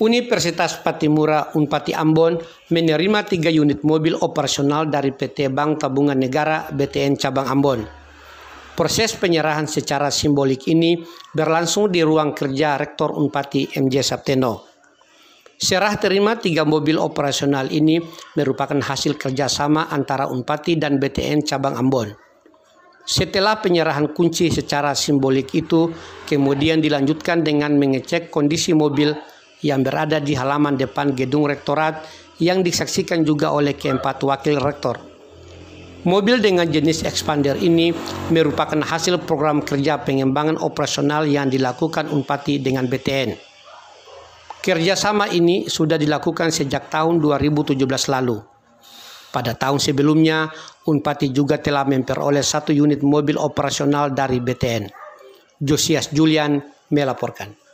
Universitas Patimura Unpati Ambon menerima tiga unit mobil operasional dari PT Bank Tabungan Negara BTN Cabang Ambon. Proses penyerahan secara simbolik ini berlangsung di ruang kerja Rektor Unpati MJ Sapteno. Serah terima tiga mobil operasional ini merupakan hasil kerjasama antara Unpati dan BTN Cabang Ambon. Setelah penyerahan kunci secara simbolik itu, kemudian dilanjutkan dengan mengecek kondisi mobil yang berada di halaman depan gedung rektorat yang disaksikan juga oleh keempat wakil rektor. Mobil dengan jenis expander ini merupakan hasil program kerja pengembangan operasional yang dilakukan Unpati dengan BTN. Kerjasama ini sudah dilakukan sejak tahun 2017 lalu. Pada tahun sebelumnya, Unpati juga telah memperoleh satu unit mobil operasional dari BTN. Josias Julian melaporkan.